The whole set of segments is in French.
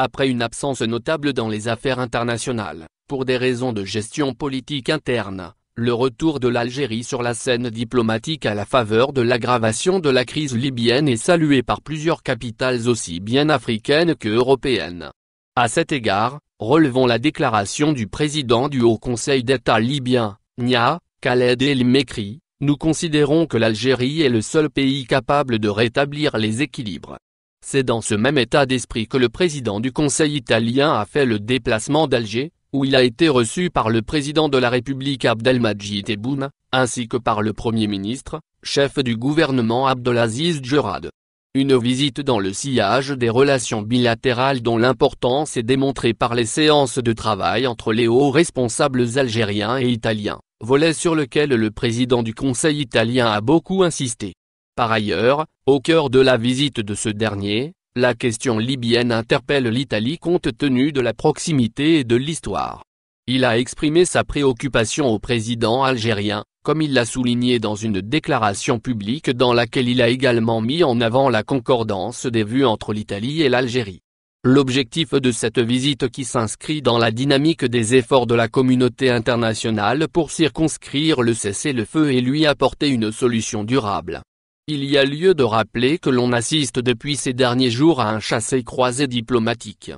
après une absence notable dans les affaires internationales, pour des raisons de gestion politique interne, le retour de l'Algérie sur la scène diplomatique à la faveur de l'aggravation de la crise libyenne est salué par plusieurs capitales aussi bien africaines que européennes. À cet égard, relevons la déclaration du président du Haut Conseil d'État libyen, Nia, Khaled El Mekri, nous considérons que l'Algérie est le seul pays capable de rétablir les équilibres c'est dans ce même état d'esprit que le président du Conseil italien a fait le déplacement d'Alger, où il a été reçu par le président de la République Abdelmajid Tebboune, ainsi que par le Premier ministre, chef du gouvernement Abdelaziz Djurad. Une visite dans le sillage des relations bilatérales dont l'importance est démontrée par les séances de travail entre les hauts responsables algériens et italiens, volet sur lequel le président du Conseil italien a beaucoup insisté. Par ailleurs, au cœur de la visite de ce dernier, la question libyenne interpelle l'Italie compte tenu de la proximité et de l'histoire. Il a exprimé sa préoccupation au président algérien, comme il l'a souligné dans une déclaration publique dans laquelle il a également mis en avant la concordance des vues entre l'Italie et l'Algérie. L'objectif de cette visite qui s'inscrit dans la dynamique des efforts de la communauté internationale pour circonscrire le cessez-le-feu et lui apporter une solution durable. Il y a lieu de rappeler que l'on assiste depuis ces derniers jours à un chassé-croisé diplomatique.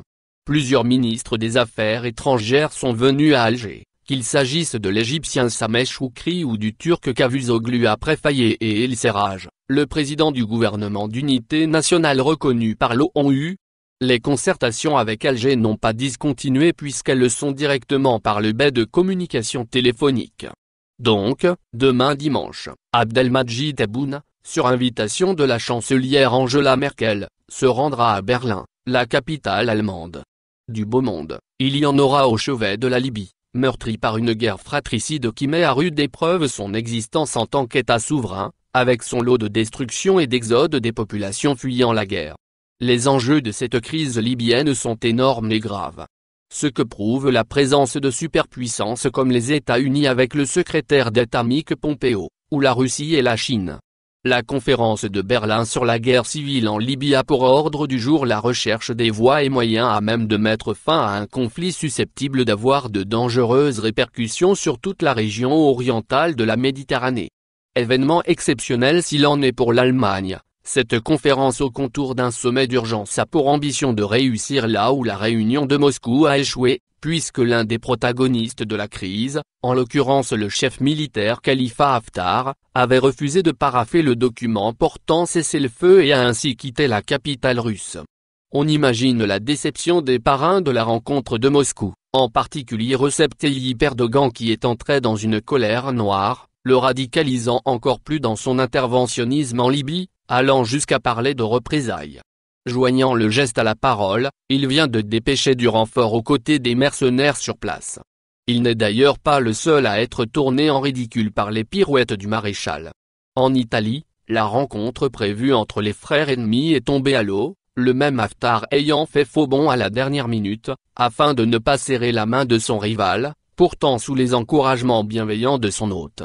Plusieurs ministres des Affaires étrangères sont venus à Alger, qu'il s'agisse de l'Égyptien Sameh Oukri ou du Turc Kavuzoglu après Fayet et El Serraj, le président du gouvernement d'unité nationale reconnu par l'ONU. Les concertations avec Alger n'ont pas discontinué puisqu'elles le sont directement par le biais de communication téléphonique. Donc, demain dimanche, Abdelmajid Abouna, sur invitation de la chancelière Angela Merkel, se rendra à Berlin, la capitale allemande. Du beau monde, il y en aura au chevet de la Libye, meurtrie par une guerre fratricide qui met à rude épreuve son existence en tant qu'État souverain, avec son lot de destruction et d'exode des populations fuyant la guerre. Les enjeux de cette crise libyenne sont énormes et graves. Ce que prouve la présence de superpuissances comme les États-Unis avec le secrétaire d'État Mike Pompeo, ou la Russie et la Chine. La conférence de Berlin sur la guerre civile en Libye a pour ordre du jour la recherche des voies et moyens à même de mettre fin à un conflit susceptible d'avoir de dangereuses répercussions sur toute la région orientale de la Méditerranée. Événement exceptionnel s'il en est pour l'Allemagne, cette conférence au contour d'un sommet d'urgence a pour ambition de réussir là où la réunion de Moscou a échoué, puisque l'un des protagonistes de la crise, en l'occurrence le chef militaire Khalifa Haftar, avait refusé de paraffer le document portant cesser le feu et a ainsi quitté la capitale russe. On imagine la déception des parrains de la rencontre de Moscou, en particulier Recep Tayyip Erdogan qui est entré dans une colère noire, le radicalisant encore plus dans son interventionnisme en Libye, allant jusqu'à parler de représailles. Joignant le geste à la parole, il vient de dépêcher du renfort aux côtés des mercenaires sur place. Il n'est d'ailleurs pas le seul à être tourné en ridicule par les pirouettes du maréchal. En Italie, la rencontre prévue entre les frères ennemis est tombée à l'eau, le même Haftar ayant fait faux bond à la dernière minute, afin de ne pas serrer la main de son rival, pourtant sous les encouragements bienveillants de son hôte.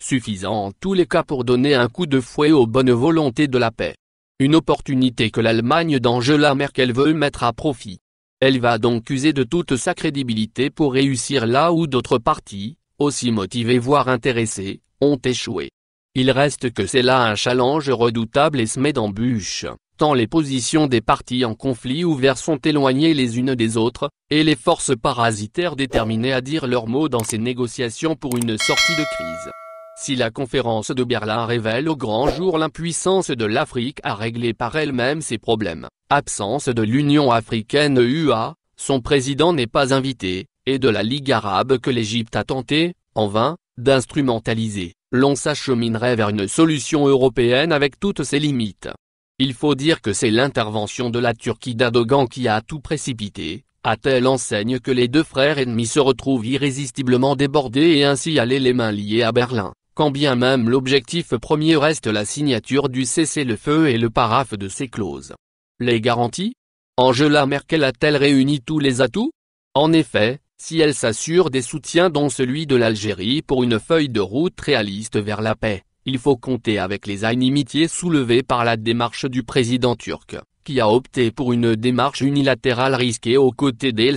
Suffisant en tous les cas pour donner un coup de fouet aux bonnes volontés de la paix. Une opportunité que l'Allemagne d'Angela Merkel veut mettre à profit. Elle va donc user de toute sa crédibilité pour réussir là où d'autres partis, aussi motivés voire intéressés, ont échoué. Il reste que c'est là un challenge redoutable et semé d'embûches, tant les positions des partis en conflit ouvert sont éloignées les unes des autres, et les forces parasitaires déterminées à dire leur mot dans ces négociations pour une sortie de crise. Si la conférence de Berlin révèle au grand jour l'impuissance de l'Afrique à régler par elle-même ses problèmes, absence de l'Union africaine UA, son président n'est pas invité, et de la Ligue arabe que l'Égypte a tenté, en vain, d'instrumentaliser, l'on s'acheminerait vers une solution européenne avec toutes ses limites. Il faut dire que c'est l'intervention de la Turquie d'Adogan qui a tout précipité, à telle enseigne que les deux frères ennemis se retrouvent irrésistiblement débordés et ainsi aller les mains liées à Berlin quand bien même l'objectif premier reste la signature du cessez-le-feu et le paraphe de ses clauses. Les garanties Angela Merkel a-t-elle réuni tous les atouts En effet, si elle s'assure des soutiens dont celui de l'Algérie pour une feuille de route réaliste vers la paix, il faut compter avec les inimitiés soulevées par la démarche du président turc, qui a opté pour une démarche unilatérale risquée aux côtés des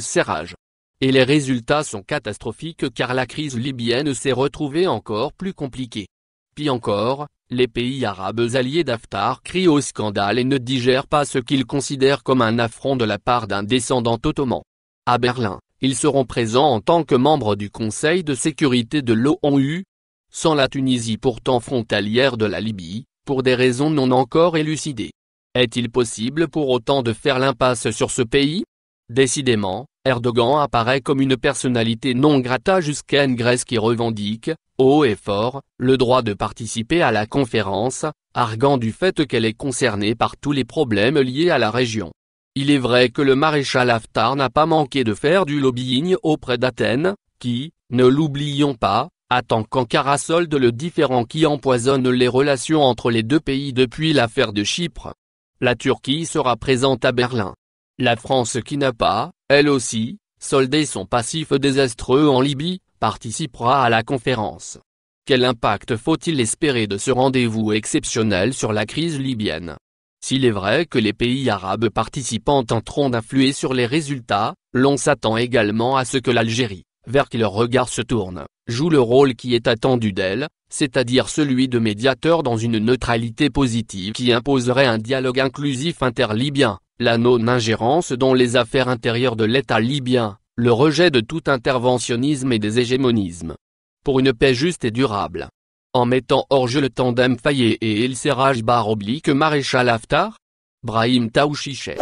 et les résultats sont catastrophiques car la crise libyenne s'est retrouvée encore plus compliquée. Puis encore, les pays arabes alliés d'Aftar crient au scandale et ne digèrent pas ce qu'ils considèrent comme un affront de la part d'un descendant ottoman. À Berlin, ils seront présents en tant que membres du Conseil de sécurité de l'ONU. Sans la Tunisie pourtant frontalière de la Libye, pour des raisons non encore élucidées. Est-il possible pour autant de faire l'impasse sur ce pays Décidément, Erdogan apparaît comme une personnalité non grata jusqu'à une Grèce qui revendique, haut et fort, le droit de participer à la conférence, arguant du fait qu'elle est concernée par tous les problèmes liés à la région. Il est vrai que le maréchal Haftar n'a pas manqué de faire du lobbying auprès d'Athènes, qui, ne l'oublions pas, attend qu'Ankara de le différent qui empoisonne les relations entre les deux pays depuis l'affaire de Chypre. La Turquie sera présente à Berlin. La France qui n'a pas, elle aussi, soldée son passif désastreux en Libye, participera à la conférence. Quel impact faut-il espérer de ce rendez-vous exceptionnel sur la crise libyenne S'il est vrai que les pays arabes participants tenteront d'influer sur les résultats, l'on s'attend également à ce que l'Algérie, vers qui leur regard se tourne, joue le rôle qui est attendu d'elle, c'est-à-dire celui de médiateur dans une neutralité positive qui imposerait un dialogue inclusif inter-libyen la non-ingérence dans les affaires intérieures de l'État libyen, le rejet de tout interventionnisme et des hégémonismes. Pour une paix juste et durable. En mettant hors jeu le tandem faillé et El Serraj Bar oblique Maréchal Haftar Brahim Taouchichet.